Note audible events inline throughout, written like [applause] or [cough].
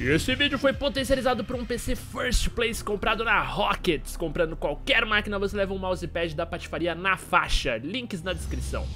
esse vídeo foi potencializado por um PC First Place comprado na Rockets. Comprando qualquer máquina, você leva um mousepad da patifaria na faixa. Links na descrição.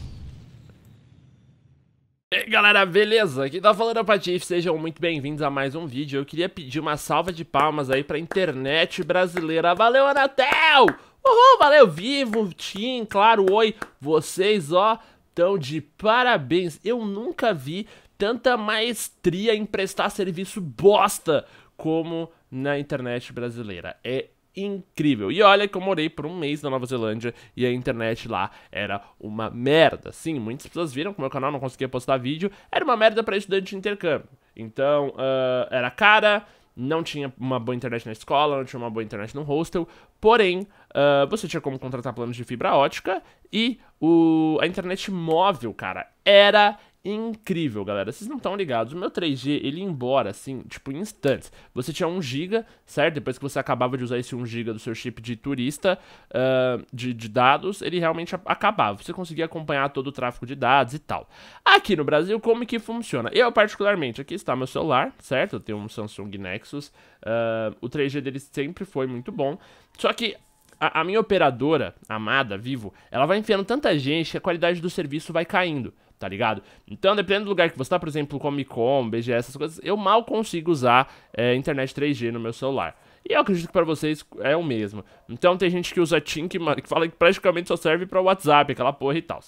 E aí, galera, beleza? Aqui tá falando a é Patife, sejam muito bem-vindos a mais um vídeo. Eu queria pedir uma salva de palmas aí pra internet brasileira. Valeu, Anatel! Uhul, valeu, Vivo, Tim, claro, oi. Vocês, ó, tão de parabéns. Eu nunca vi tanta maestria em prestar serviço bosta como na internet brasileira. É incrível. E olha que eu morei por um mês na Nova Zelândia e a internet lá era uma merda. Sim, muitas pessoas viram que o meu canal não conseguia postar vídeo, era uma merda para estudante de intercâmbio. Então, uh, era cara, não tinha uma boa internet na escola, não tinha uma boa internet no hostel, porém, uh, você tinha como contratar planos de fibra ótica e o, a internet móvel, cara, era incrível, galera. Vocês não estão ligados. O meu 3G, ele ia embora, assim, tipo, em instantes. Você tinha 1 GB, certo? Depois que você acabava de usar esse 1 GB do seu chip de turista, uh, de, de, dados, ele realmente acabava. Você conseguia acompanhar todo o tráfego de dados e tal. Aqui no Brasil, como que funciona? Eu, particularmente, aqui está meu celular, certo? Eu tenho um Samsung Nexus. Uh, o 3G dele sempre foi muito bom. Só que a, a minha operadora, amada, Vivo, ela vai enfiando tanta gente que a qualidade do serviço vai caindo tá ligado? Então, dependendo do lugar que você tá, por exemplo, Comic Con, BGS, essas coisas, eu mal consigo usar é, internet 3G no meu celular. E eu acredito que para vocês é o mesmo. Então tem gente que usa Tink, que fala que praticamente só serve para WhatsApp, aquela porra e tal.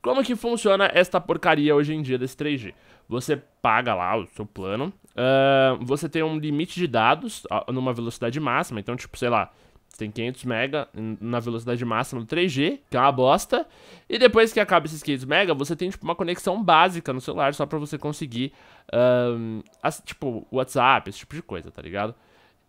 Como que funciona esta porcaria hoje em dia desse 3G? Você paga lá o seu plano, uh, você tem um limite de dados uh, numa velocidade máxima, então tipo, sei lá, tem 500 mega na velocidade máxima do 3G, que é uma bosta. E depois que acaba esses 500 mega, você tem tipo uma conexão básica no celular só para você conseguir um, as, tipo WhatsApp, esse tipo de coisa, tá ligado?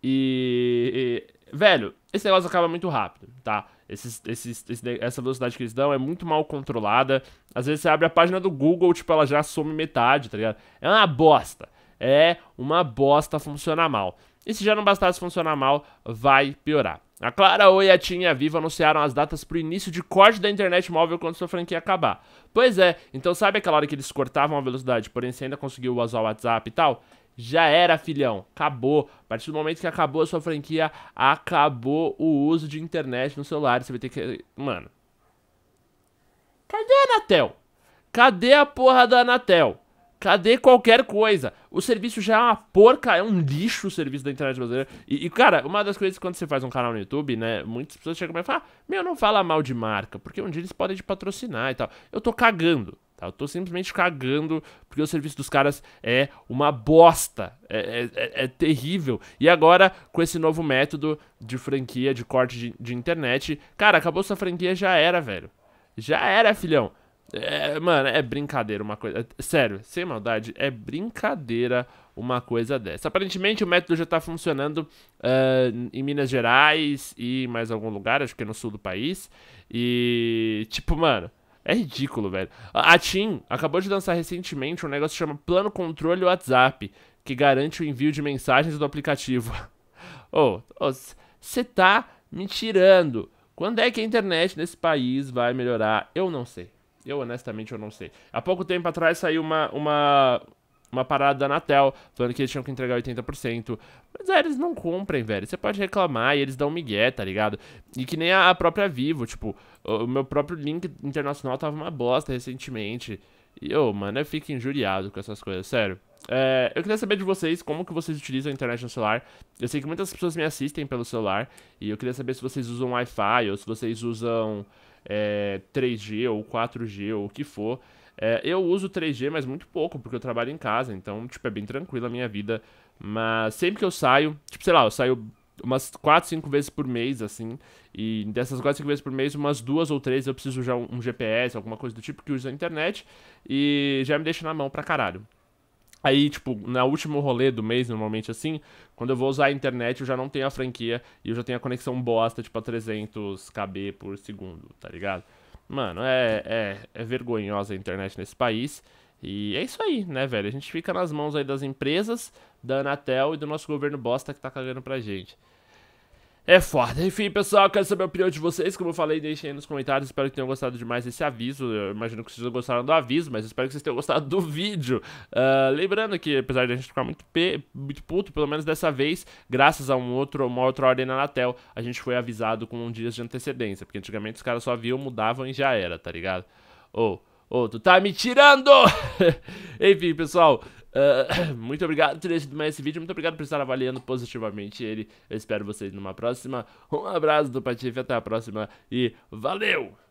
E, e, velho, esse negócio acaba muito rápido, tá? Esses, esses, esse, essa velocidade que eles dão é muito mal controlada. Às vezes você abre a página do Google, tipo, ela já some metade, tá ligado? É uma bosta. É uma bosta funcionar mal. E se já não bastasse funcionar mal, vai piorar. A Oi e a TIM e Vivo anunciaram as datas para o início de corte da internet móvel quando sua franquia acabar. Pois é, então sabe aquela hora que eles cortavam a velocidade, porém você ainda conseguiu usar o WhatsApp e tal? Já era, filhão. Acabou. A partir do momento que acabou a sua franquia, acabou o uso de internet no celular. Você vai ter que. Mano. Cadê a Anatel? Cadê a porra da Anatel? Cadê qualquer coisa? O serviço já é uma porca, é um lixo o serviço da internet brasileira. E, e cara, uma das coisas quando você faz um canal no YouTube, né? Muitas pessoas chegam e falam: ah, Meu, não fala mal de marca, porque um dia eles podem te patrocinar e tal. Eu tô cagando. Tá? Eu tô simplesmente cagando, porque o serviço dos caras é uma bosta. É, é, é, é terrível. E agora, com esse novo método de franquia, de corte de, de internet, cara, acabou sua franquia, já era, velho. Já era, filhão. É, mano, é brincadeira uma coisa. Sério, sem maldade, é brincadeira uma coisa dessa. Aparentemente o método já está funcionando uh, em Minas Gerais e mais algum lugar, acho que é no sul do país. E, tipo, mano, é ridículo, velho. A TIM acabou de lançar recentemente um negócio que chama Plano Controle WhatsApp, que garante o envio de mensagens do aplicativo. [laughs] Ô, oh, você oh, tá me tirando. Quando é que a internet nesse país vai melhorar? Eu não sei. Eu honestamente eu não sei. Há pouco tempo atrás saiu uma, uma, uma parada da Anatel, falando que eles tinham que entregar 80%. Mas é, eles não comprem, velho. Você pode reclamar e eles dão migué, tá ligado? E que nem a própria Vivo, tipo, o meu próprio link internacional tava uma bosta recentemente. E, eu, oh, mano, eu fico injuriado com essas coisas, sério. É, eu queria saber de vocês como que vocês utilizam a internet no celular. Eu sei que muitas pessoas me assistem pelo celular e eu queria saber se vocês usam Wi-Fi ou se vocês usam é, 3G ou 4G ou o que for. É, eu uso 3G, mas muito pouco, porque eu trabalho em casa, então, tipo, é bem tranquila a minha vida. Mas sempre que eu saio, tipo, sei lá, eu saio umas 4, 5 vezes por mês, assim, e dessas 4, 5 vezes por mês, umas duas ou três eu preciso já um, um GPS, alguma coisa do tipo que usa a internet, e já me deixa na mão pra caralho. Aí, tipo, no último rolê do mês, normalmente assim, quando eu vou usar a internet, eu já não tenho a franquia e eu já tenho a conexão bosta, tipo, a 300 KB por segundo, tá ligado? Mano, é, é, é vergonhosa a internet nesse país. E é isso aí, né, velho? A gente fica nas mãos aí das empresas, da Anatel e do nosso governo bosta que tá cagando pra gente é foda. Enfim, pessoal, quero saber a opinião de vocês. Como eu falei, deixem aí nos comentários. Espero que tenham gostado demais desse aviso. Eu imagino que vocês não gostaram do aviso, mas espero que vocês tenham gostado do [laughs] vídeo. Uh, lembrando que, apesar de a gente ficar muito, pe... muito puto, pelo menos dessa vez, graças a um outro, uma outra ordem na Anatel, a gente foi avisado com um dias de antecedência. Porque antigamente os caras só viam, mudavam e já era, tá ligado? Ou... Oh. Ô, oh, tu tá me tirando! [laughs] Enfim, pessoal, uh, [coughs] muito obrigado por ter assistido mais esse vídeo, muito obrigado por estar avaliando positivamente ele. Eu espero vocês numa próxima. Um abraço do Patife, até a próxima e valeu!